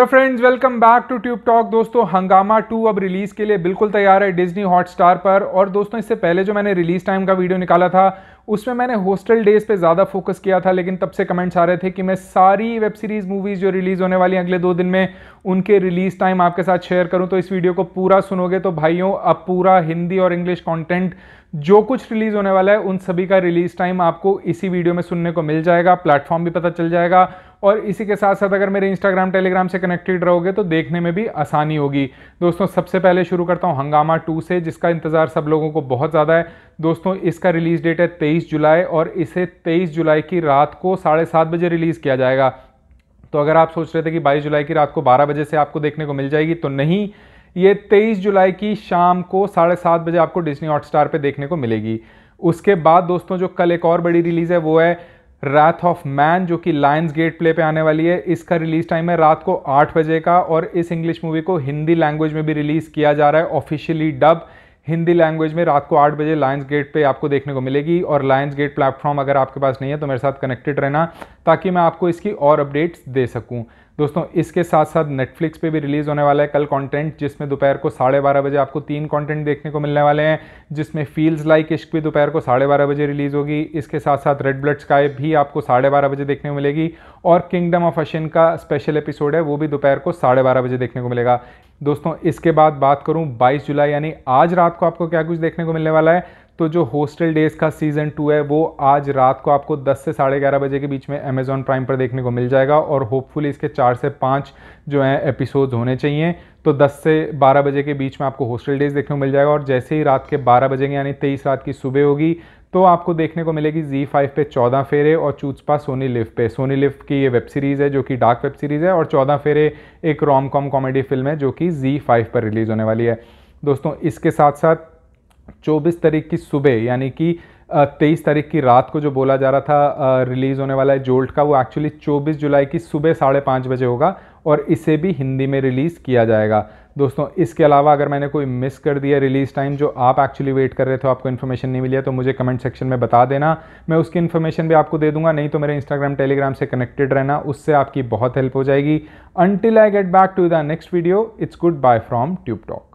hello friends welcome back to tube talk दोस्तों हंगामा 2 अब रिलीज़ के लिए बिल्कुल तैयार है डिज्नी हॉटस्टार पर और दोस्तों इससे पहले जो मैंने रिलीज़ टाइम का वीडियो निकाला था उसमें मैंने होस्टल डेज पे ज़्यादा फोकस किया था लेकिन तब से कमेंट्स आ रहे थे कि मैं सारी वेब सीरीज़ मूवीज़ जो रिलीज़ होने वाली हैं अगले दो दिन में उनके रिलीज़ टाइम आपके साथ शेयर करूँ तो इस वीडियो को पूरा सुनोगे तो भाइयों अब पूरा हिंदी और इंग्लिश कॉन्टेंट जो कुछ रिलीज़ होने वाला है उन सभी का रिलीज़ टाइम आपको इसी वीडियो में सुनने को मिल जाएगा प्लेटफॉर्म भी पता चल जाएगा और इसी के साथ साथ अगर मेरे इंस्टाग्राम टेलीग्राम से कनेक्टेड रहोगे तो देखने में भी आसानी होगी दोस्तों सबसे पहले शुरू करता हूँ हंगामा टू से जिसका इंतज़ार सब लोगों को बहुत ज़्यादा है दोस्तों इसका रिलीज़ डेट है तेईस जुलाई और इसे तेईस जुलाई की रात को साढ़े सात बजे रिलीज़ किया जाएगा तो अगर आप सोच रहे थे कि बाईस जुलाई की रात को बारह बजे से आपको देखने को मिल जाएगी तो नहीं ये 23 जुलाई की शाम को साढ़े सात बजे आपको डिज्नी हॉटस्टार पे देखने को मिलेगी उसके बाद दोस्तों जो कल एक और बड़ी रिलीज़ है वो है रैथ ऑफ मैन जो कि लायंस गेट प्ले पे आने वाली है इसका रिलीज टाइम है रात को आठ बजे का और इस इंग्लिश मूवी को हिंदी लैंग्वेज में भी रिलीज किया जा रहा है ऑफिशियली डब हिंदी लैंग्वेज में रात को आठ बजे लायंस गेट पे आपको देखने को मिलेगी और लायंस गेट प्लेटफॉर्म अगर आपके पास नहीं है तो मेरे साथ कनेक्टेड रहना ताकि मैं आपको इसकी और अपडेट्स दे सकूँ दोस्तों इसके साथ साथ नेटफ्लिक्स पे भी रिलीज़ होने वाला है कल कंटेंट जिसमें दोपहर को साढ़े बारह बजे आपको तीन कंटेंट देखने को मिलने वाले हैं जिसमें फील्स लाइक इश्क भी दोपहर को साढ़े बारह बजे रिलीज़ होगी इसके साथ साथ रेड ब्लड स्काई भी आपको साढ़े बारह बजे देखने को मिलेगी और किंगडम ऑफ अशिन का स्पेशल एपिसोड है वो भी दोपहर को साढ़े बारह बजे देखने को मिलेगा दोस्तों इसके बाद बात करूं 22 जुलाई यानी आज रात को आपको क्या कुछ देखने को मिलने वाला है तो जो हॉस्टल डेज़ का सीज़न टू है वो आज रात को आपको 10 से साढ़े ग्यारह बजे के बीच में अमेज़ॉन प्राइम पर देखने को मिल जाएगा और होपफुली इसके चार से पाँच जो हैं एपिसोड्स होने चाहिए तो 10 से 12 बजे के बीच में आपको हॉस्टल डेज़ देखने को मिल जाएगा और जैसे ही रात के 12 बजे यानी 23 रात की सुबह होगी तो आपको देखने को मिलेगी जी फाइव पे चौदह फेरे और चूचपा सोनी लिफ्ट पे सोनी लिफ्ट की ये वेब सीरीज़ है जो कि डार्क वेब सीरीज़ है और चौदह फेरे एक रोम कॉम कॉमेडी फिल्म है जो कि जी फाइव पर रिलीज़ होने वाली है दोस्तों इसके साथ साथ 24 तारीख की सुबह यानी कि तेईस तारीख की रात को जो बोला जा रहा था रिलीज़ होने वाला है जोल्ट का वो एक्चुअली चौबीस जुलाई की सुबह साढ़े पाँच बजे होगा और इसे भी हिंदी में रिलीज़ किया जाएगा दोस्तों इसके अलावा अगर मैंने कोई मिस कर दिया रिलीज़ टाइम जो आप एक्चुअली वेट कर रहे थे आपको इन्फॉर्मेशन नहीं मिली है तो मुझे कमेंट सेक्शन में बता देना मैं उसकी इन्फॉर्मेशन भी आपको दे दूंगा नहीं तो मेरे इंस्टाग्राम टेलीग्राम से कनेक्टेड रहना उससे आपकी बहुत हेल्प हो जाएगी until I get back to the next video it's goodbye from tube talk